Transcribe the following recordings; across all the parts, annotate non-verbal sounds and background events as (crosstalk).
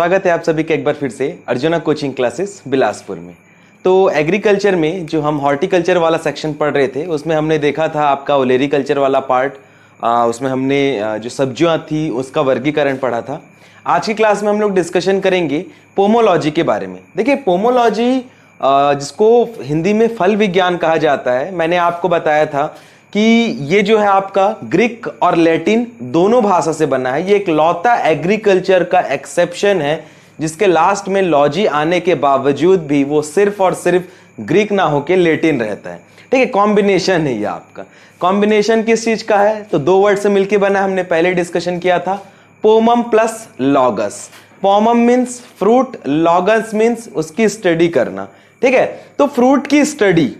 स्वागत है आप सभी के एक बार फिर से अर्जुना कोचिंग क्लासेस बिलासपुर में तो एग्रीकल्चर में जो हम हॉर्टिकल्चर वाला सेक्शन पढ़ रहे थे उसमें हमने देखा था आपका ओलेरी कल्चर वाला पार्ट उसमें हमने जो सब्जियां थी उसका वर्गीकरण पढ़ा था आज की क्लास में हम लोग डिस्कशन करेंगे पोमोलॉजी के बारे में देखिए पोमोलॉजी जिसको हिंदी में फल विज्ञान कहा जाता है मैंने आपको बताया था कि ये जो है आपका ग्रीक और लैटिन दोनों भाषा से बना है ये एक लौता एग्रीकल्चर का एक्सेप्शन है जिसके लास्ट में लॉजी आने के बावजूद भी वो सिर्फ और सिर्फ ग्रीक ना होके लेटिन रहता है ठीक है कॉम्बिनेशन है ये आपका कॉम्बिनेशन किस चीज़ का है तो दो वर्ड से मिलके बना हमने पहले डिस्कशन किया था pomum plus logos pomum means fruit logos means उसकी स्टडी करना ठीक है तो फ्रूट की स्टडी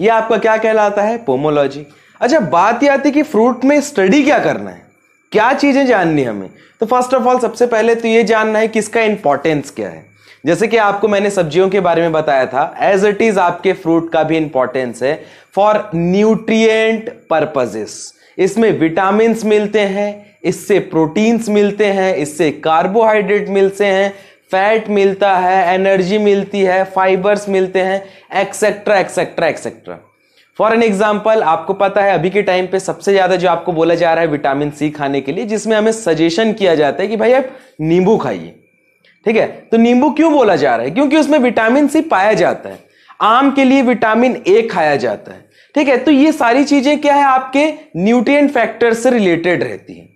ये आपका क्या कहलाता है पोमोलॉजी अच्छा बात यह आती है कि फ्रूट में स्टडी क्या करना है क्या चीज़ें जाननी हमें तो फर्स्ट ऑफ ऑल सबसे पहले तो ये जानना है कि इसका इंपॉर्टेंस क्या है जैसे कि आपको मैंने सब्जियों के बारे में बताया था एज इट इज आपके फ्रूट का भी इंपॉर्टेंस है फॉर न्यूट्रिएंट पर्पजेस इसमें विटामिन मिलते हैं इससे प्रोटीन्स मिलते हैं इससे कार्बोहाइड्रेट मिलते हैं फैट मिलता है एनर्जी मिलती है फाइबर्स मिलते हैं etcetera etcetera etcetera for an example आपको पता है अभी के टाइम पे सबसे ज्यादा जो आपको बोला जा रहा है विटामिन सी खाने के लिए जिसमें हमें सजेशन किया जाता है कि भाई आप नींबू खाइए ठीक है तो नींबू क्यों बोला जा रहा है क्योंकि उसमें विटामिन सी पाया जाता है आम के लिए विटामिन ए खाया जाता है ठीक है तो ये सारी चीजें क्या है आपके न्यूट्रिय फैक्टर से रिलेटेड रहती है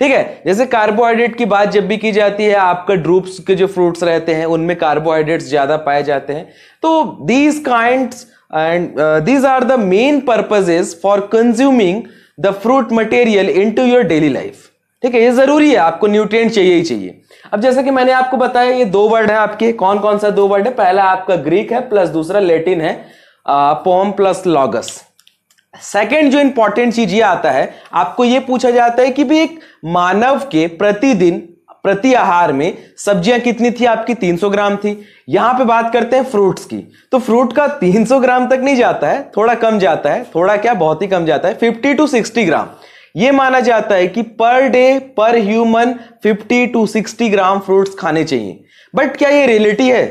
ठीक है जैसे कार्बोहाइड्रेट की बात जब भी की जाती है आपका ड्रूप्स के जो फ्रूट्स रहते हैं उनमें कार्बोहाइड्रेट्स ज्यादा पाए जाते हैं तो these kind and uh, these are the main purposes for consuming the fruit material into your daily life ठीक है ये जरूरी है आपको न्यूट्रिएंट चाहिए ही चाहिए अब जैसा कि मैंने आपको बताया ये दो वर्ड है आपके कौन कौन सा दो वर्ड है पहला आपका ग्रीक है प्लस दूसरा लेटिन है पोम प्लस लॉगस सेकेंड जो इंपॉर्टेंट चीज ये आता है आपको ये पूछा जाता है कि भी एक मानव के प्रतिदिन प्रति आहार में सब्जियां कितनी थी आपकी 300 ग्राम थी यहां पे बात करते हैं फ्रूट्स की तो फ्रूट का 300 ग्राम तक नहीं जाता है थोड़ा कम जाता है थोड़ा क्या बहुत ही कम जाता है 50 टू 60 ग्राम ये माना जाता है कि पर डे पर ह्यूमन 50 टू 60 ग्राम फ्रूट्स खाने चाहिए बट क्या ये रियलिटी है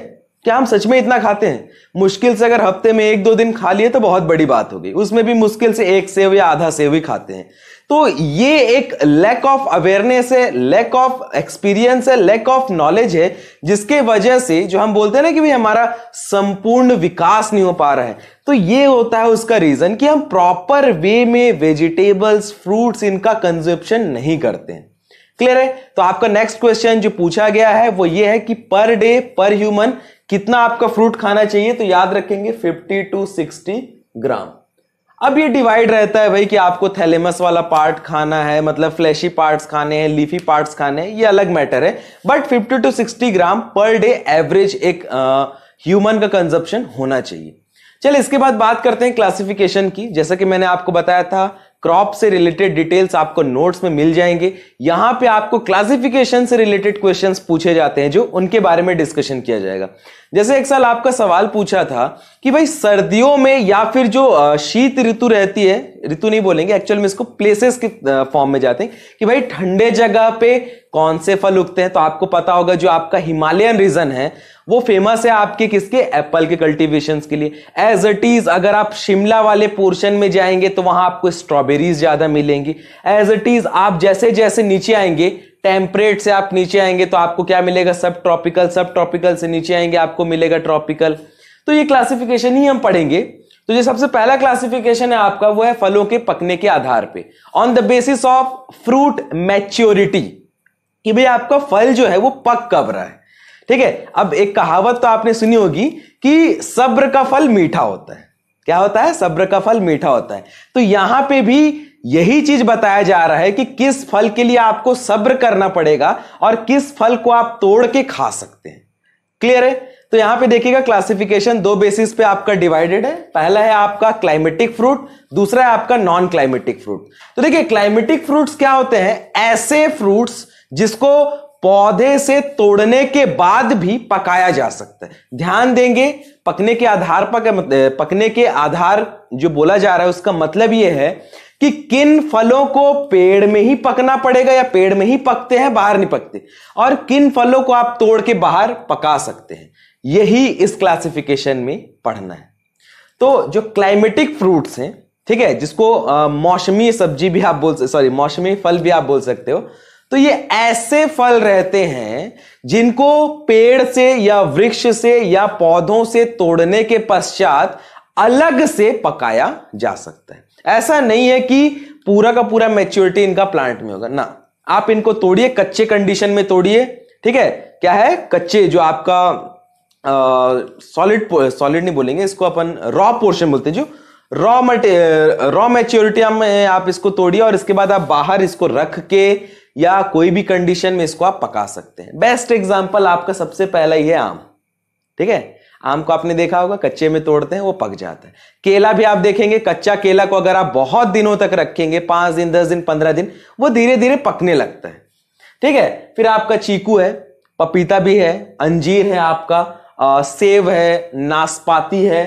क्या हम सच में इतना खाते हैं मुश्किल से अगर हफ्ते में एक दो दिन खा लिए तो बहुत बड़ी बात होगी उसमें भी मुश्किल से एक सेव या आधा सेव ही खाते हैं तो ये एक लैक ऑफ अवेयरनेस है लैक ऑफ एक्सपीरियंस है लैक ऑफ नॉलेज है जिसके वजह से जो हम बोलते हैं ना कि भाई हमारा संपूर्ण विकास नहीं हो पा रहा है तो ये होता है उसका रीजन कि हम प्रॉपर वे में वेजिटेबल्स फ्रूट्स इनका कंजप्शन नहीं करते हैं क्लियर है तो आपका नेक्स्ट क्वेश्चन जो पूछा गया है वो ये है कि पर डे पर ह्यूमन कितना आपका फ्रूट खाना चाहिए तो याद रखेंगे 50 टू 60 ग्राम अब ये डिवाइड रहता है भाई कि आपको थैलेमस वाला पार्ट खाना है मतलब फ्लैशी पार्ट्स खाने हैं लीफी पार्ट्स खाने हैं ये अलग मैटर है but 50 to 60 gram per day average एक ह्यूमन का कंजप्शन होना चाहिए चल इसके बाद बात करते हैं क्लासिफिकेशन की जैसा कि मैंने आपको बताया था क्रॉप से रिलेटेड डिटेल्स आपको नोट्स में मिल जाएंगे यहां पे आपको क्लासिफिकेशन से रिलेटेड क्वेश्चंस पूछे जाते हैं जो उनके बारे में डिस्कशन किया जाएगा जैसे एक साल आपका सवाल पूछा था कि भाई सर्दियों में या फिर जो शीत ऋतु रहती है ऋतु नहीं बोलेंगे एक्चुअल में इसको प्लेसेस के फॉर्म में जाते हैं कि भाई ठंडे जगह पे कौन से फल उगते हैं तो आपको पता होगा जो आपका हिमालयन रीजन है वो फेमस है आपके किसके एप्पल के कल्टिवेशन के लिए एज इट इज अगर आप शिमला वाले पोर्शन में जाएंगे तो वहां आपको स्ट्रॉबेरीज ज्यादा मिलेंगी एज इट इज आप जैसे जैसे नीचे आएंगे टेम्परेट से आप नीचे आएंगे तो आपको क्या मिलेगा सब ट्रॉपिकल सब ट्रॉपिकल से नीचे आएंगे आपको मिलेगा ट्रॉपिकल तो ये क्लासिफिकेशन ही हम पढ़ेंगे तो ये सबसे पहला क्लासिफिकेशन है आपका वो है फलों के पकने के आधार पे on the basis of fruit maturity कि भाई आपका फल जो है वो पक कब रहा है ठीक है अब एक कहावत तो आपने सुनी होगी कि सब्र का फल मीठा होता है क्या होता है सब्र का फल मीठा होता है तो यहां पे भी यही चीज बताया जा रहा है कि किस फल के लिए आपको सब्र करना पड़ेगा और किस फल को आप तोड़ के खा सकते हैं क्लियर है तो यहां पे देखिएगा क्लासिफिकेशन दो बेसिस पे आपका डिवाइडेड है पहला है आपका क्लाइमेटिक फ्रूट दूसरा है आपका नॉन क्लाइमेटिक फ्रूट तो देखिए क्लाइमेटिक फ्रूट्स क्या होते हैं ऐसे फ्रूट्स जिसको पौधे से तोड़ने के बाद भी पकाया जा सकता है ध्यान देंगे पकने के आधार पर पकने के आधार जो बोला जा रहा है उसका मतलब यह है कि किन फलों को पेड़ में ही पकना पड़ेगा या पेड़ में ही पकते हैं बाहर नहीं पकते और किन फलों को आप तोड़ के बाहर पका सकते हैं यही इस क्लासिफिकेशन में पढ़ना है तो जो क्लाइमेटिक फ्रूट्स हैं ठीक है जिसको मौसमी सब्जी भी आप बोल सॉरी मौसमी फल भी आप बोल सकते हो तो ये ऐसे फल रहते हैं जिनको पेड़ से या वृक्ष से या पौधों से तोड़ने के पश्चात अलग से पकाया जा सकता है ऐसा नहीं है कि पूरा का पूरा मेच्योरिटी इनका प्लांट में होगा ना आप इनको तोड़िए कच्चे कंडीशन में तोड़िए ठीक है क्या है कच्चे जो आपका सॉलिड सॉलिड नहीं बोलेंगे इसको अपन रॉ पोर्शन बोलते हैं जो रॉ मटे रॉ मेच्योरिटी में आप इसको तोड़िए और इसके बाद आप बाहर इसको रख के या कोई भी कंडीशन में इसको आप पका सकते हैं बेस्ट एग्जाम्पल आपका सबसे पहला ही है आम ठीक है आम को आपने देखा होगा कच्चे में तोड़ते हैं वो पक जाता है केला भी आप देखेंगे कच्चा केला को अगर आप बहुत दिनों तक रखेंगे पांच दिन दस दिन पंद्रह दिन वो धीरे धीरे पकने लगता है ठीक है फिर आपका चीकू है पपीता भी है अंजीर है आपका आ, सेब है नाशपाती है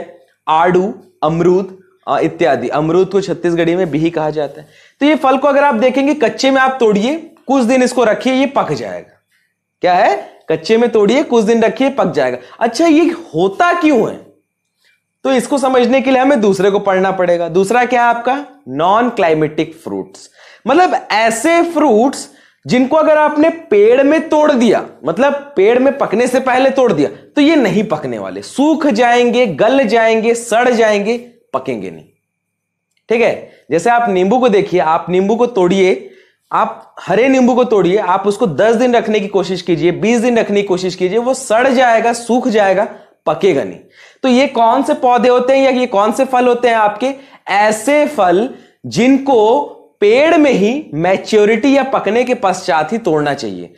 आड़ू अमरूद इत्यादि अमरूद को छत्तीसगढ़ी में भी कहा जाता है तो ये फल को अगर आप देखेंगे कच्चे में आप तोड़िए कुछ दिन इसको रखिए ये पक जाएगा क्या है कच्चे में तोड़िए कुछ दिन रखिए पक जाएगा अच्छा ये होता क्यों है तो इसको समझने के लिए हमें दूसरे को पढ़ना पड़ेगा दूसरा क्या है आपका नॉन क्लाइमेटिक फ्रूट्स मतलब ऐसे फ्रूट्स जिनको अगर आपने पेड़ में तोड़ दिया मतलब पेड़ में पकने से पहले तोड़ दिया तो ये नहीं पकने वाले सूख जाएंगे गल जाएंगे सड़ जाएंगे पकेंगे नहीं ठीक है जैसे आप नींबू को देखिए आप नींबू को तोड़िए आप हरे नींबू को तोड़िए आप उसको 10 दिन रखने की कोशिश कीजिए 20 दिन रखने की कोशिश कीजिए वो सड़ जाएगा सूख जाएगा पकेगा नहीं तो ये कौन से पौधे होते हैं या ये कौन से फल होते हैं आपके ऐसे फल जिनको पेड़ में ही मैच्योरिटी या पकने के पश्चात ही तोड़ना चाहिए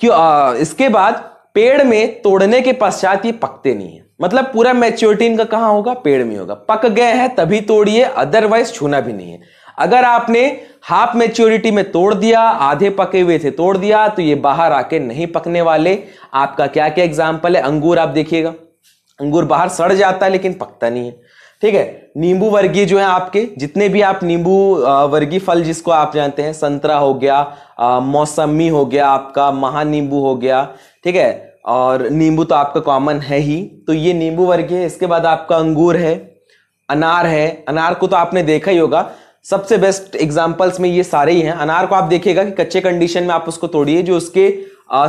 क्यों आ, इसके बाद पेड़ में तोड़ने के पश्चात ये पकते नहीं है मतलब पूरा मैच्योरिटी इनका कहां होगा पेड़ में होगा पक गए हैं तभी तोड़िए अदरवाइज छूना भी नहीं है अगर आपने हाफ मेच्योरिटी में तोड़ दिया आधे पके हुए थे तोड़ दिया तो ये बाहर आके नहीं पकने वाले आपका क्या क्या एग्जाम्पल है अंगूर आप देखिएगा अंगूर बाहर सड़ जाता है लेकिन पकता नहीं है ठीक है नींबू वर्गीय जो है आपके जितने भी आप नींबू वर्गीय फल जिसको आप जानते हैं संतरा हो गया मौसमी हो गया आपका महानींबू हो गया ठीक है और नींबू तो आपका कॉमन है ही तो ये नींबू वर्गीय है इसके बाद आपका अंगूर है अनार है अनार को तो आपने देखा ही होगा सबसे बेस्ट एग्जाम्पल्स में ये सारे ही हैं अनार को आप देखिएगा कि कच्चे कंडीशन में आप उसको तोड़िए जो उसके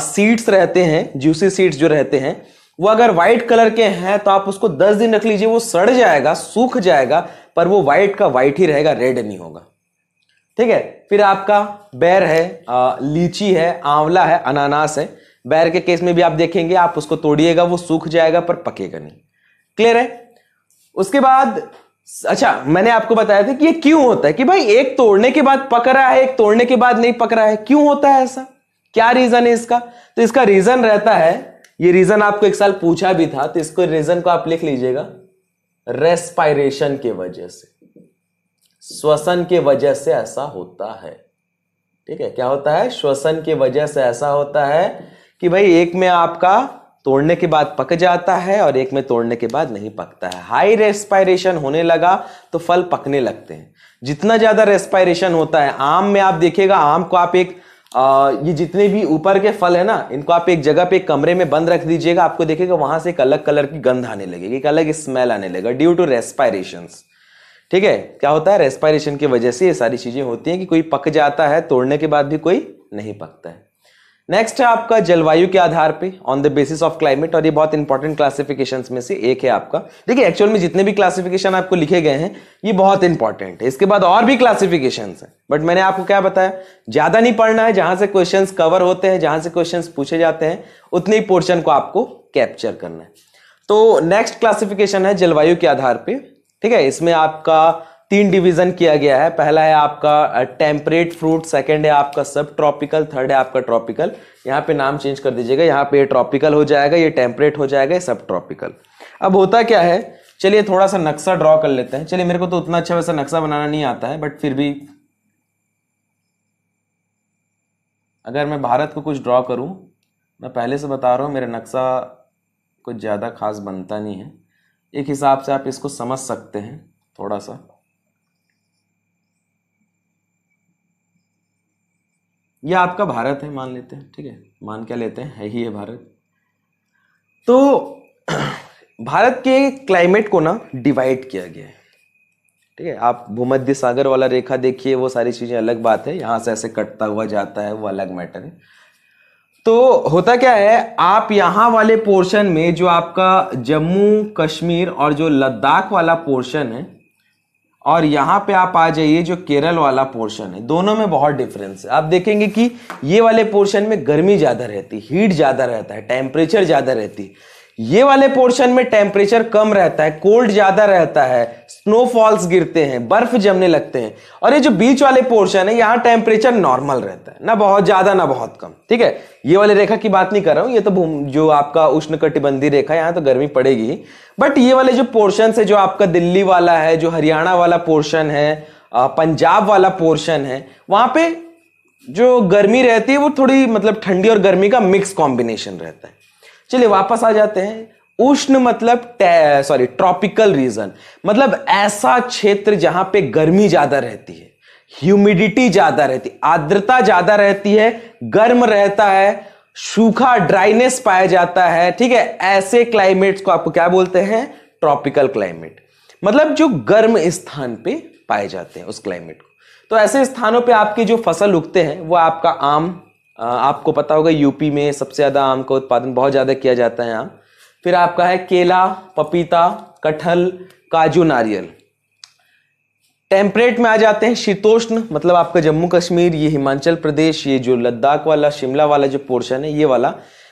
सीड्स रहते हैं जूसी सीड्स जो रहते हैं वो अगर व्हाइट कलर के हैं तो आप उसको दस दिन रख लीजिए वो सड़ जाएगा सूख जाएगा पर वो व्हाइट का व्हाइट ही रहेगा रेड नहीं होगा ठीक है फिर आपका बैर है लीची है आंवला है अनानास है बैर के केस में भी आप देखेंगे आप उसको तोड़िएगा वो सूख जाएगा पर पकेगा नहीं क्लियर है उसके बाद अच्छा मैंने आपको बताया था कि ये क्यों होता है कि भाई एक तोड़ने के बाद पक रहा है एक तोड़ने के बाद नहीं पक रहा है क्यों होता है ऐसा क्या रीजन है इसका तो इसका रीजन रहता है ये रीजन आपको एक साल पूछा भी था तो इसको रीजन को आप लिख लीजिएगा रेस्पायरेशन के वजह से श्वसन के वजह से ऐसा होता है ठीक है क्या होता है श्वसन के वजह से ऐसा होता है कि भाई एक में आपका तोड़ने के बाद पक जाता है और एक में तोड़ने के बाद नहीं पकता है हाई रेस्पायरेशन होने लगा तो फल पकने लगते हैं जितना ज़्यादा रेस्पायरेशन होता है आम में आप देखिएगा आम को आप एक आ, ये जितने भी ऊपर के फल है ना इनको आप एक जगह पे एक कमरे में बंद रख दीजिएगा आपको देखिएगा वहां से एक अलग कलर की गंध आने लगेगी एक अलग स्मेल आने लगेगा ड्यू टू रेस्पायरेशन ठीक है क्या होता है रेस्पायरेशन की वजह से ये सारी चीजें होती हैं कि कोई पक जाता है तोड़ने के बाद भी कोई नहीं पकता है नेक्स्ट है आपका जलवायु के आधार पे on the basis of climate और ये बहुत इंपॉर्टेंट क्लासिफिकेशन में से एक है आपका देखिए एक्चुअल में जितने भी क्लासिफिकेशन आपको लिखे गए हैं ये बहुत इंपॉर्टेंट है इसके बाद और भी क्लासिफिकेशन है बट मैंने आपको क्या बताया ज्यादा नहीं पढ़ना है जहां से क्वेश्चन कवर होते हैं जहां से क्वेश्चन पूछे जाते हैं उतने ही पोर्शन को आपको कैप्चर करना है तो नेक्स्ट क्लासिफिकेशन है जलवायु के आधार पर ठीक है इसमें आपका तीन डिवीजन किया गया है पहला है आपका टेम्परेट फ्रूट सेकंड है आपका सब ट्रॉपिकल थर्ड है आपका ट्रॉपिकल यहाँ पे नाम चेंज कर दीजिएगा यहाँ पे ट्रॉपिकल हो जाएगा ये टेम्परेट हो जाएगा ये सब ट्रॉपिकल अब होता क्या है चलिए थोड़ा सा नक्शा ड्रॉ कर लेते हैं चलिए मेरे को तो उतना अच्छा वैसा नक्शा बनाना नहीं आता है बट फिर भी अगर मैं भारत को कुछ ड्रॉ करूँ मैं पहले से बता रहा हूँ मेरा नक्शा कुछ ज़्यादा खास बनता नहीं है एक हिसाब से आप इसको समझ सकते हैं थोड़ा सा यह आपका भारत है मान लेते हैं ठीक है मान क्या लेते हैं है ही है भारत तो (clears throat) भारत के क्लाइमेट को ना डिवाइड किया गया है ठीक है आप भूमध्य सागर वाला रेखा देखिए वो सारी चीज़ें अलग बात है यहाँ से ऐसे कटता हुआ जाता है वो अलग मैटर है तो होता क्या है आप यहाँ वाले पोर्शन में जो आपका जम्मू कश्मीर और जो लद्दाख वाला पोर्शन है और यहाँ पे आप आ जाइए जो केरल वाला पोर्शन है दोनों में बहुत डिफरेंस है आप देखेंगे कि ये वाले पोर्शन में गर्मी ज़्यादा रहती हीट ज़्यादा रहता है टेम्परेचर ज़्यादा रहती ये वाले पोर्शन में टेम्परेचर कम रहता है कोल्ड ज़्यादा रहता है स्नोफॉल्स गिरते हैं बर्फ जमने लगते हैं और ये जो बीच वाले पोर्शन है यहाँ टेम्परेचर नॉर्मल रहता है ना बहुत ज्यादा ना बहुत कम ठीक है ये वाले रेखा की बात नहीं कर रहा हूँ ये तो जो आपका उष्ण कटिबंधी रेखा यहाँ तो गर्मी पड़ेगी बट ये वाले जो पोर्शन है जो आपका दिल्ली वाला है जो हरियाणा वाला पोर्शन है पंजाब वाला पोर्शन है वहां पे जो गर्मी रहती है वो थोड़ी मतलब ठंडी और गर्मी का मिक्स कॉम्बिनेशन रहता है चलिए वापस आ जाते हैं उष्ण मतलब सॉरी ट्रॉपिकल रीजन मतलब ऐसा क्षेत्र जहां पे गर्मी ज्यादा रहती है ह्यूमिडिटी ज्यादा रहती है आर्द्रता ज्यादा रहती है गर्म रहता है सूखा ड्राइनेस पाया जाता है ठीक है ऐसे क्लाइमेट्स को आपको क्या बोलते हैं ट्रॉपिकल क्लाइमेट मतलब जो गर्म स्थान पे पाए जाते हैं उस क्लाइमेट को तो ऐसे स्थानों पे आपकी जो फसल उगते हैं वो आपका आम आपको पता होगा यूपी में सबसे ज़्यादा आम का उत्पादन बहुत ज़्यादा किया जाता है आम फिर आपका है केला पपीता कटहल काजू नारियल टेम्परेट में आ जाते हैं शीतोष्ण मतलब आपका जम्मू कश्मीर ये हिमाचल प्रदेश ये जो लद्दाख वाला शिमला वाला जो पोर्शन है ये वाला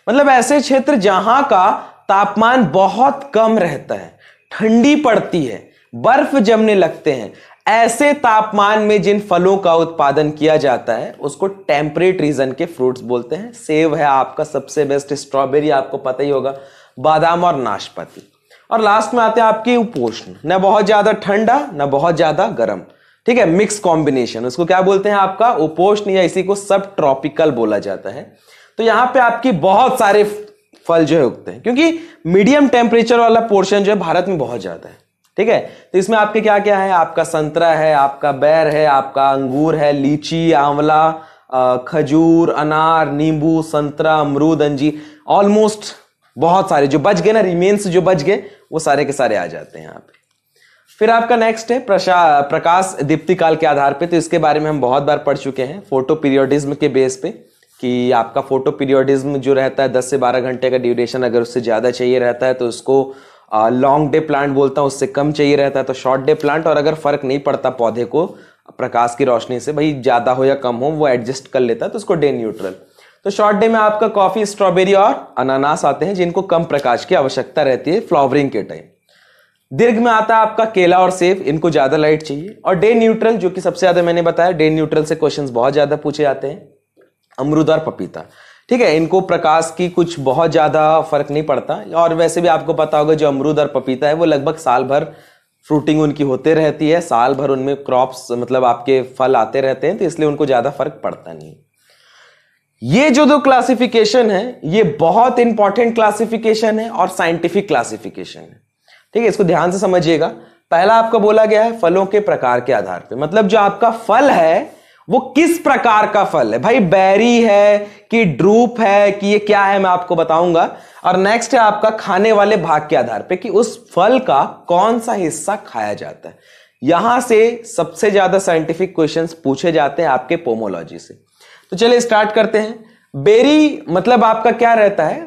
मतलब ऐसे क्षेत्र जहां का तापमान बहुत कम रहता है ठंडी पड़ती है बर्फ जमने लगते हैं ऐसे तापमान में जिन फलों का उत्पादन किया जाता है उसको टेम्परेट रीजन के फ्रूट्स बोलते हैं सेब है आपका सबसे बेस्ट स्ट्रॉबेरी आपको पता ही होगा बादाम और नाशपाती और लास्ट में आते हैं आपके उपोष्ण न बहुत ज्यादा ठंडा न बहुत ज्यादा गर्म ठीक है मिक्स कॉम्बिनेशन उसको क्या बोलते हैं आपका उपोष्ण या इसी को सब ट्रॉपिकल बोला जाता है तो यहाँ पे आपकी बहुत सारे फल जो है उगते हैं क्योंकि मीडियम टेम्परेचर वाला पोर्शन जो है भारत में बहुत ज्यादा है ठीक है तो इसमें आपके क्या क्या है आपका संतरा है आपका बैर है आपका अंगूर है लीची आंवला खजूर अनार नींबू संतरा अमरूद अंजी ऑलमोस्ट बहुत सारे जो बच गए ना रिमेन्स जो बच गए वो सारे के सारे आ जाते हैं यहाँ पे फिर आपका नेक्स्ट है प्रकाश दीप्ति काल के आधार पे तो इसके बारे में हम बहुत बार पढ़ चुके हैं फोटो पीरियोडिज्म के बेस पे कि आपका फोटो पीरियोडिज्म जो रहता है 10 से 12 घंटे का ड्यूरेशन अगर उससे ज़्यादा चाहिए रहता है तो उसको लॉन्ग डे प्लांट बोलता हूँ उससे कम चाहिए रहता है तो शॉर्ट डे प्लांट और अगर फ़र्क नहीं पड़ता पौधे को प्रकाश की रोशनी से भाई ज़्यादा हो या कम हो वो एडजस्ट कर लेता है तो उसको डे न्यूट्रल तो शॉर्ट डे में आपका कॉफी स्ट्रॉबेरी और अनानास आते हैं जिनको कम प्रकाश की आवश्यकता रहती है फ्लावरिंग के टाइम दीर्घ में आता है आपका केला और सेब इनको ज्यादा लाइट चाहिए और डे न्यूट्रल जो कि सबसे ज्यादा मैंने बताया डे न्यूट्रल से क्वेश्चंस बहुत ज्यादा पूछे जाते हैं अमरूद और पपीता ठीक है इनको प्रकाश की कुछ बहुत ज्यादा फर्क नहीं पड़ता और वैसे भी आपको पता होगा जो अमरूद और पपीता है वो लगभग साल भर फ्रूटिंग उनकी होते रहती है साल भर उनमें क्रॉप्स मतलब आपके फल आते रहते हैं तो इसलिए उनको ज्यादा फर्क पड़ता नहीं ये जो दो क्लासिफिकेशन है ये बहुत इंपॉर्टेंट क्लासिफिकेशन है और साइंटिफिक क्लासिफिकेशन है ठीक है इसको ध्यान से समझिएगा पहला आपका बोला गया है फलों के प्रकार के आधार पे मतलब जो आपका फल है वो किस प्रकार का फल है भाई बैरी है कि ड्रूप है कि ये क्या है मैं आपको बताऊंगा और नेक्स्ट है आपका खाने वाले भाग के आधार पे कि उस फल का कौन सा हिस्सा खाया जाता है यहां से सबसे ज्यादा साइंटिफिक क्वेश्चंस पूछे जाते हैं आपके पोमोलॉजी से तो चलिए स्टार्ट करते हैं बेरी मतलब आपका क्या रहता है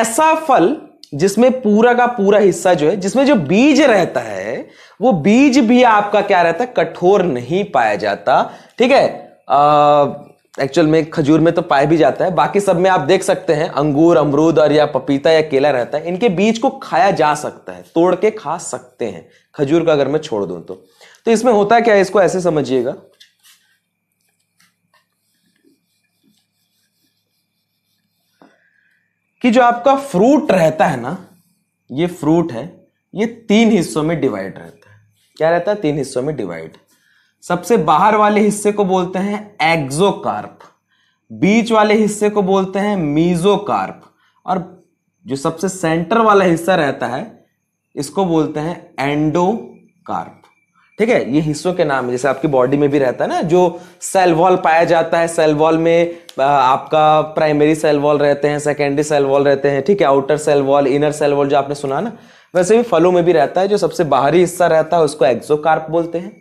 ऐसा फल जिसमें पूरा का पूरा हिस्सा जो है जिसमें जो बीज रहता है वो बीज भी आपका क्या रहता है कठोर नहीं पाया जाता ठीक है एक्चुअल में खजूर में तो पाया भी जाता है बाकी सब में आप देख सकते हैं अंगूर अमरूद और या पपीता या केला रहता है इनके बीज को खाया जा सकता है तोड़ के खा सकते हैं खजूर का अगर मैं छोड़ दूं तो, तो इसमें होता क्या है इसको ऐसे समझिएगा कि जो आपका फ्रूट रहता है ना ये फ्रूट है ये तीन हिस्सों में डिवाइड रहता है क्या रहता है तीन हिस्सों में डिवाइड सबसे बाहर वाले हिस्से को बोलते हैं एक्जोकार्प बीच वाले हिस्से को बोलते हैं मीजोकार्प और जो सबसे सेंटर वाला हिस्सा रहता है इसको बोलते हैं एंडोकार्प ठीक है ये हिस्सों के नाम है जैसे आपकी बॉडी में भी रहता है ना जो सेल वॉल पाया जाता है सेल वॉल में आपका प्राइमरी सेल वॉल रहते हैं सेकेंडरी सेल वॉल रहते हैं ठीक है outer cell wall inner cell wall जो आपने सुना ना वैसे भी फलों में भी रहता है जो सबसे बाहरी हिस्सा रहता है उसको एक्सोकार्प बोलते हैं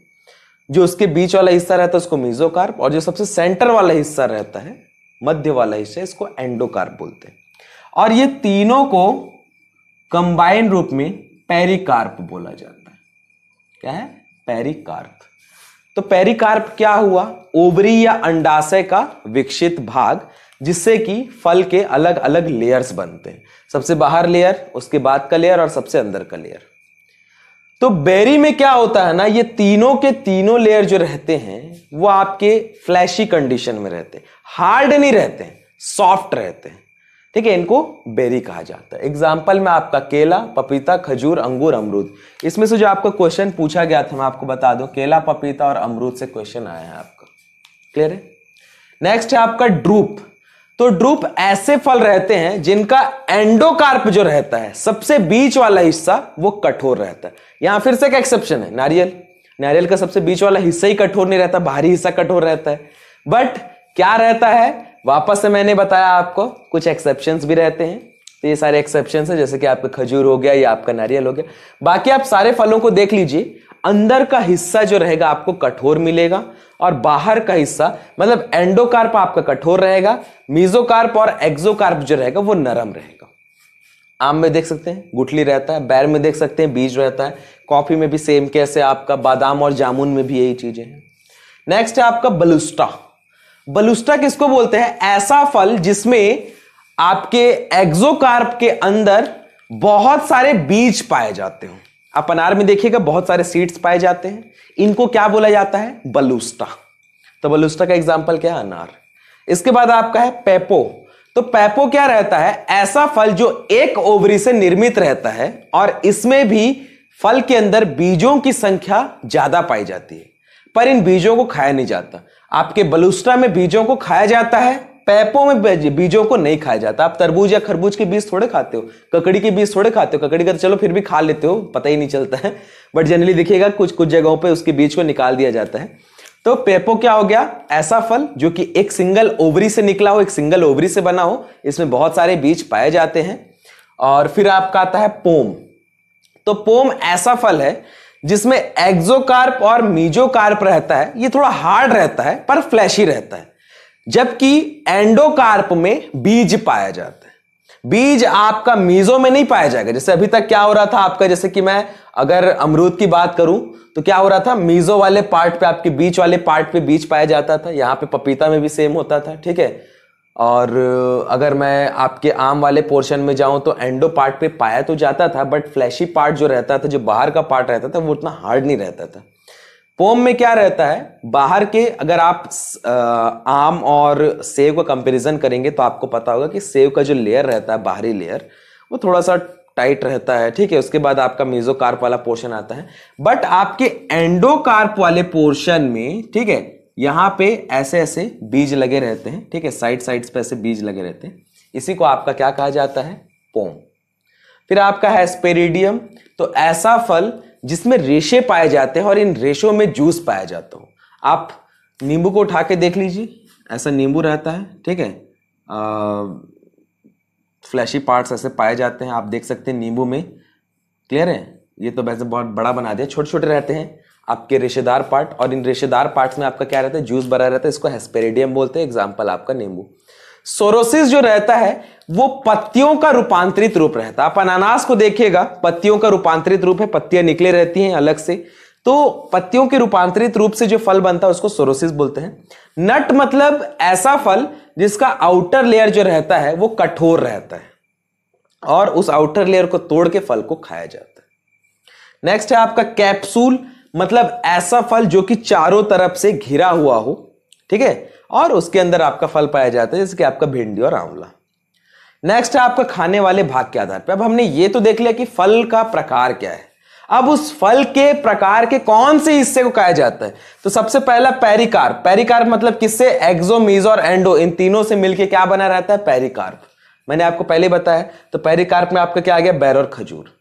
जो उसके बीच वाला हिस्सा रहता है उसको मीजोकार्प और जो सबसे सेंटर वाला हिस्सा रहता है मध्य वाला हिस्सा इसको एंडोकार्प बोलते हैं और ये तीनों को कंबाइन रूप में पेरिकार्प बोला जाता है क्या है पेरिकार्प तो पेरिकार्प क्या हुआ ओवरी या अंडाशय का विकसित भाग जिससे कि फल के अलग अलग लेयर्स बनते हैं सबसे बाहर लेयर उसके बाद का लेयर और सबसे अंदर का लेयर तो बेरी में क्या होता है ना ये तीनों के तीनों लेयर जो रहते हैं वो आपके फ्लैशी कंडीशन में रहते हैं हार्ड नहीं रहते सॉफ्ट रहते हैं ठीक है इनको बेरी कहा जाता है एग्जाम्पल में आपका केला पपीता खजूर अंगूर अमरूद इसमें से जो आपका क्वेश्चन पूछा गया था मैं आपको बता दूं केला पपीता और अमरूद से क्वेश्चन आया है आपका क्लियर है नेक्स्ट है आपका ड्रूप तो ड्रूप ऐसे फल रहते हैं जिनका एंडोकार्प जो रहता है सबसे बीच वाला हिस्सा वो कठोर रहता है यहां फिर से एक एक्सेप्शन है नारियल नारियल का सबसे बीच वाला हिस्सा ही कठोर नहीं रहता बाहरी हिस्सा कठोर रहता है बट क्या रहता है वापस से मैंने बताया आपको कुछ एक्सेप्शन भी रहते हैं तो ये सारे एक्सेप्शन है जैसे कि आपका खजूर हो गया या आपका नारियल हो गया बाकी आप सारे फलों को देख लीजिए अंदर का हिस्सा जो रहेगा आपको कठोर मिलेगा और बाहर का हिस्सा मतलब एंडोकार्प आपका कठोर रहेगा मीजोकार्प और एक्सोकार्प जो रहेगा वो नरम रहेगा आम में देख सकते हैं गुठली रहता है बैर में देख सकते हैं बीज रहता है कॉफी में भी सेम कैसे आपका बादाम और जामुन में भी यही चीजें हैं नेक्स्ट है आपका बलुस्टा बलुस्टा किसको बोलते हैं ऐसा फल जिसमें आपके एक्सोकार्प के अंदर बहुत सारे बीज पाए जाते हो आप अनार में देखिएगा बहुत सारे सीड्स पाए जाते हैं इनको क्या बोला जाता है बलुस्टा तो बलुस्टा का एग्जाम्पल क्या है अनार इसके बाद आपका है पेपो तो पेपो क्या रहता है ऐसा फल जो एक ओवरी से निर्मित रहता है और इसमें भी फल के अंदर बीजों की संख्या ज्यादा पाई जाती है पर इन बीजों को खाया नहीं जाता आपके बलूस्ट्रा में बीजों को खाया जाता है पैपों में बीजों को नहीं खाया जाता आप तरबूज या खरबूज के बीज थोड़े खाते हो ककड़ी के बीज थोड़े खाते हो ककड़ी का तो चलो फिर भी खा लेते हो पता ही नहीं चलता है बट जनरली देखिएगा कुछ कुछ जगहों पे उसके बीज को निकाल दिया जाता है तो पेपो क्या हो गया ऐसा फल जो कि एक सिंगल ओवरी से निकला हो एक सिंगल ओवरी से बना हो इसमें बहुत सारे बीज पाए जाते हैं और फिर आपका आता है पोम तो पोम ऐसा फल है जिसमें एक्सोकार्प और मीजोकार्प रहता है ये थोड़ा हार्ड रहता है पर फ्लैशी रहता है जबकि एंडोकार्प में बीज पाया जाता है बीज आपका मीजो में नहीं पाया जाएगा जैसे अभी तक क्या हो रहा था आपका जैसे कि मैं अगर अमरूद की बात करूं तो क्या हो रहा था मीजो वाले पार्ट पे आपके बीच वाले पार्ट पे बीज पाया जाता था यहां पे पपीता में भी सेम होता था ठीक है और अगर मैं आपके आम वाले पोर्शन में जाऊं तो एंडो पार्ट पे पाया तो जाता था बट फ्लैशी पार्ट जो रहता था जो बाहर का पार्ट रहता था वो उतना हार्ड नहीं रहता था पोम में क्या रहता है बाहर के अगर आप आम और सेव का कंपैरिजन करेंगे तो आपको पता होगा कि सेव का जो लेयर रहता है बाहरी लेयर वो थोड़ा सा टाइट रहता है ठीक है उसके बाद आपका मीज़ोकार्प वाला पोर्शन आता है बट आपके एंडोकार्प वाले पोर्शन में ठीक है यहाँ पे ऐसे ऐसे बीज लगे रहते हैं ठीक है साइड साइड्स पे ऐसे बीज लगे रहते हैं इसी को आपका क्या कहा जाता है पोम फिर आपका है स्पेरिडियम तो ऐसा फल जिसमें रेशे पाए जाते हैं और इन रेशों में जूस पाया जाता हो आप नींबू को उठा के देख लीजिए ऐसा नींबू रहता है ठीक है फ्लैशी पार्ट्स ऐसे पाए जाते हैं आप देख सकते हैं नींबू में क्लियर है ये तो वैसे बहुत बड़ा बना दिया छोटे छोटे रहते हैं आपके रेशेदार पार्ट और इन रेशेदार पार्ट्स में आपका क्या रहता है जूस भरा रहता है इसको हेस्पेरेडियम बोलते हैं एग्जाम्पल आपका नींबू सोरोसिस जो रहता है वो पत्तियों का रूपांतरित रूप रहता है आप अनानास को देखिएगा पत्तियों का रूपांतरित रूप है पत्तियां निकले रहती हैं अलग से तो पत्तियों के रूपांतरित रूप से जो फल बनता है उसको सोरोसिस बोलते हैं नट मतलब ऐसा फल जिसका आउटर लेयर जो रहता है वो कठोर रहता है और उस आउटर लेयर को तोड़ के फल को खाया जाता है नेक्स्ट है आपका कैप्सूल मतलब ऐसा फल जो कि चारों तरफ से घिरा हुआ हो ठीक है और उसके अंदर आपका फल पाया जाता है जैसे कि आपका भिंडी और आंवला नेक्स्ट है आपका खाने वाले भाग के आधार पर अब हमने ये तो देख लिया कि फल का प्रकार क्या है अब उस फल के प्रकार के कौन से हिस्से को कहा जाता है तो सबसे पहला पेरिकार पेरिकार मतलब किससे एक्सोमीज और एंडो इन तीनों से मिलके क्या बना रहता है पेरिकार्प मैंने आपको पहले बताया तो पेरिकार्प में आपका क्या आ गया बैर और खजूर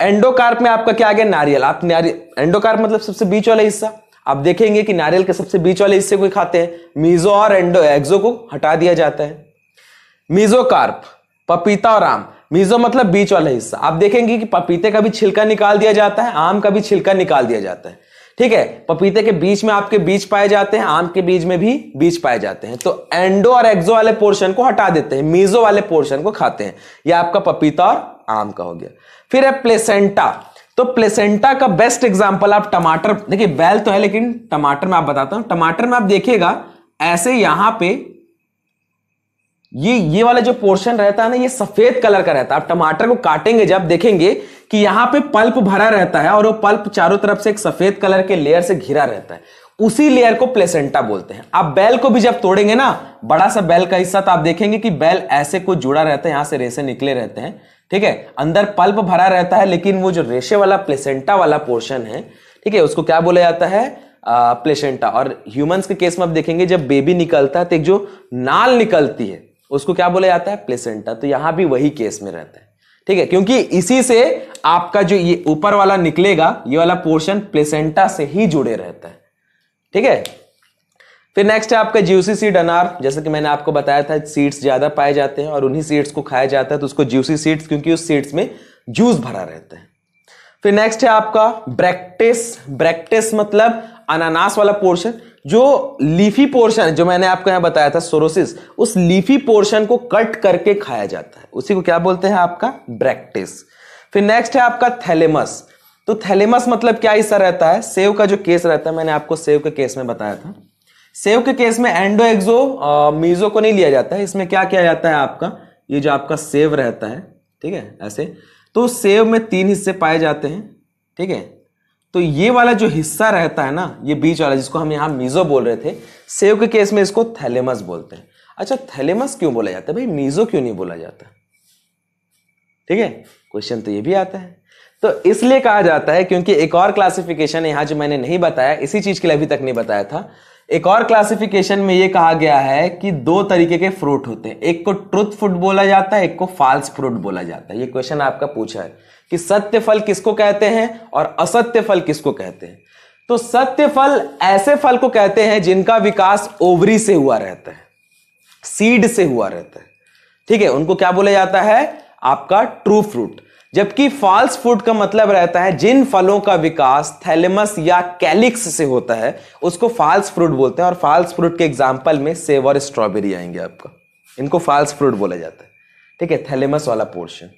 एंडोकार्प में आपका क्या आ गया नारियल आप नारियल एंडोकार्प मतलब सबसे बीच वाला हिस्सा आप देखेंगे कि नारियल के सबसे बीच वाले हिस्से को खाते हैं मीजो और एंडो एक्सो को हटा दिया जाता है मीजोकार्प पपीता और आम मीजो मतलब बीच वाला हिस्सा आप देखेंगे कि पपीते का भी छिलका निकाल दिया जाता है आम का भी छिलका निकाल दिया जाता है ठीक है पपीते के बीच में आपके बीज पाए जाते हैं आम के बीज में भी बीज पाए जाते हैं तो एंडो और एक्सो वाले पोर्शन को हटा देते हैं मीजो वाले पोर्शन को खाते हैं यह आपका पपीता और आम का हो गया फिर है प्लेसेंटा तो प्लेसेंटा का बेस्ट एग्जाम्पल आप टमाटर देखिए बैल तो है लेकिन टमाटर में आप बताता हूं टमाटर में आप देखिएगा ऐसे यहां पे ये ये वाला जो पोर्शन रहता है ना ये सफेद कलर का रहता है आप टमाटर को काटेंगे जब देखेंगे कि यहां पे पल्प भरा रहता है और वो पल्प चारों तरफ से एक सफेद कलर के लेयर से घिरा रहता है उसी लेयर को प्लेसेंटा बोलते हैं आप बैल को भी जब तोड़ेंगे ना बड़ा सा बैल का हिस्सा तो आप देखेंगे कि बैल ऐसे को जुड़ा रहता है यहां से रेसे निकले रहते हैं ठीक है अंदर पल्प भरा रहता है लेकिन वो जो रेशे वाला प्लेसेंटा वाला पोर्शन है ठीक है उसको क्या बोला जाता है प्लेसेंटा और ह्यूमंस के केस में आप देखेंगे जब बेबी निकलता है तो एक जो नाल निकलती है उसको क्या बोला जाता है प्लेसेंटा तो यहां भी वही केस में रहता है ठीक है क्योंकि इसी से आपका जो ये ऊपर वाला निकलेगा ये वाला पोर्शन प्लेसेंटा से ही जुड़े रहता है ठीक है फिर नेक्स्ट है आपका ज्यूसी सीड अनार जैसे कि मैंने आपको बताया था सीड्स ज्यादा पाए जाते हैं और उन्हीं सीड्स को खाया जाता है तो उसको ज्यूसी सीड्स क्योंकि उस सीड्स में जूस भरा रहता है फिर नेक्स्ट है आपका ब्रैक्टिस ब्रैक्टिस मतलब अनानास वाला पोर्शन जो लीफी पोर्शन जो मैंने आपको यहां बताया था सोरोसिस उस लीफी पोर्शन को कट करके खाया जाता है उसी को क्या बोलते हैं आपका ब्रैक्टिस फिर नेक्स्ट है आपका थैलेमस तो थैलेमस मतलब क्या हिस्सा रहता है सेव का जो केस रहता है मैंने आपको सेव के केस में बताया था सेव के केस में एंडो एक्सो मीजो को नहीं लिया जाता है इसमें क्या किया जाता है आपका ये जो आपका सेव रहता है ठीक है ऐसे तो सेव में तीन हिस्से पाए जाते हैं ठीक है तो ये वाला जो हिस्सा रहता है ना ये बीच वाला जिसको हम यहाँ मीजो बोल रहे थे सेव के केस में इसको थैलेमस बोलते हैं अच्छा थैलेमस क्यों बोला जाता है भाई मीजो क्यों नहीं बोला जाता ठीक है क्वेश्चन तो ये भी आता है तो इसलिए कहा जाता है क्योंकि एक और क्लासिफिकेशन यहां जो मैंने नहीं बताया इसी चीज के लिए अभी तक नहीं बताया था एक और क्लासिफिकेशन में ये कहा गया है कि दो तरीके के फ्रूट होते हैं एक को ट्रुथ फ्रूट बोला जाता है एक को फाल्स फ्रूट बोला जाता है ये क्वेश्चन आपका पूछा है कि सत्य फल किसको कहते हैं और असत्य फल किसको कहते हैं तो सत्य फल ऐसे फल को कहते हैं जिनका विकास ओवरी से हुआ रहता है सीड से हुआ रहता है ठीक है उनको क्या बोला जाता है आपका ट्रू फ्रूट जबकि फॉल्स फूड का मतलब रहता है जिन फलों का विकास थैलेमस या कैलिक्स से होता है उसको फॉल्स फ्रूट बोलते हैं और फॉल्स फ्रूट के एग्जाम्पल में सेव और स्ट्रॉबेरी आएंगे आपका इनको फॉल्स फ्रूट बोला जाता है ठीक है थैलेमस वाला पोर्शन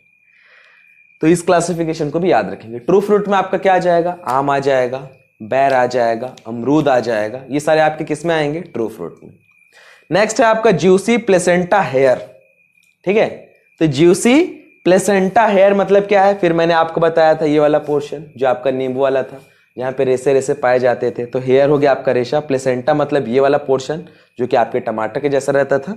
तो इस क्लासिफिकेशन को भी याद रखेंगे ट्रू फ्रूट में आपका क्या आ जाएगा आम आ जाएगा बैर आ जाएगा अमरूद आ जाएगा ये सारे आपके किस में आएंगे ट्रू फ्रूट में नेक्स्ट है आपका ज्यूसी प्लेसेंटा हेयर ठीक है तो ज्यूसी प्लेसेंटा हेयर मतलब क्या है फिर मैंने आपको बताया था ये वाला पोर्शन जो आपका नींबू वाला था यहाँ पे रेसे रेसे पाए जाते थे तो हेयर हो गया आपका रेशा प्लेसेंटा मतलब ये वाला पोर्शन जो कि आपके टमाटर के जैसा रहता था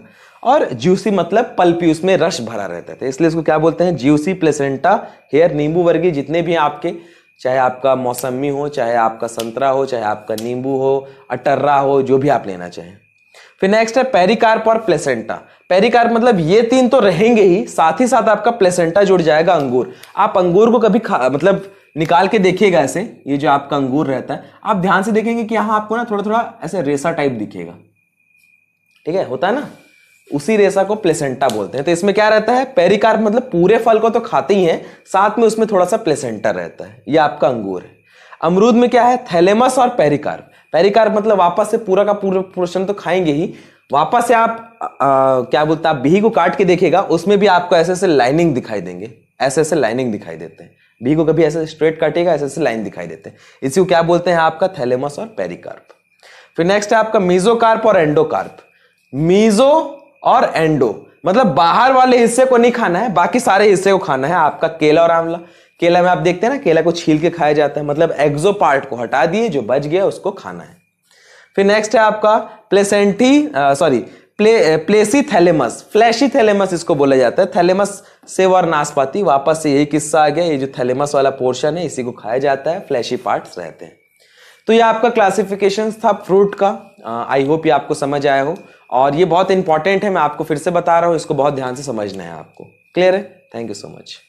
और ज्यूसी मतलब पल्पी उसमें रस भरा रहता था इसलिए इसको क्या बोलते हैं ज्यूसी प्लेसेंटा हेयर नींबू वर्गीय जितने भी आपके चाहे आपका मौसमी हो चाहे आपका संतरा हो चाहे आपका नींबू हो अटर्रा हो जो भी आप लेना चाहें फिर नेक्स्ट है पेरिकार्प और प्लेसेंटा पेरिकार्प मतलब ये तीन तो रहेंगे ही साथ ही साथ आपका प्लेसेंटा जुड़ जाएगा अंगूर आप अंगूर को कभी खा मतलब निकाल के देखिएगा ऐसे ये जो आपका अंगूर रहता है आप ध्यान से देखेंगे कि यहां आपको ना थोड़ा थोड़ा ऐसे रेसा टाइप दिखेगा ठीक है होता है ना उसी रेसा को प्लेसेंटा बोलते हैं तो इसमें क्या रहता है पेरिकार्प मतलब पूरे फल को तो खाते ही है साथ में उसमें थोड़ा सा प्लेसेंटा रहता है ये आपका अंगूर है अमरूद में क्या है थैलेमस और पेरिकार्प पेरिकार्प मतलब वापस से पूरा का पूरा पोर्शन तो खाएंगे ही वापस से आप आ, क्या बोलते हैं आप बिही को काट के देखेगा उसमें भी आपको ऐसे ऐसे लाइनिंग दिखाई देंगे ऐसे ऐसे लाइनिंग दिखाई देते हैं बी को कभी ऐसे स्ट्रेट काटेगा ऐसे ऐसे लाइन दिखाई देते हैं इसी को क्या बोलते हैं आपका थैलेमस और पेरिकार्प फिर नेक्स्ट है आपका मीजोकार्प और एंडोकार्प मीजो और एंडो मतलब बाहर वाले हिस्से को नहीं खाना है बाकी सारे हिस्से को खाना है आपका केला और आंवला केला में आप देखते हैं ना केला को छील के खाया जाता है मतलब एक्जो पार्ट को हटा दिए जो बच गया उसको खाना है फिर नेक्स्ट है आपका प्लेसेंटी सॉरी प्ले प्लेसी थैलेमस फ्लैशी थैलेमस इसको बोला जाता है थैलेमस से और नाशपाती वापस से यही किस्सा आ गया ये जो थैलेमस वाला पोर्शन है इसी को खाया जाता है फ्लैशी पार्ट रहते हैं तो ये आपका क्लासिफिकेशन था फ्रूट का आई होप ये आपको समझ आया हो और ये बहुत इंपॉर्टेंट है मैं आपको फिर से बता रहा हूँ इसको बहुत ध्यान से समझना है आपको क्लियर है थैंक यू सो मच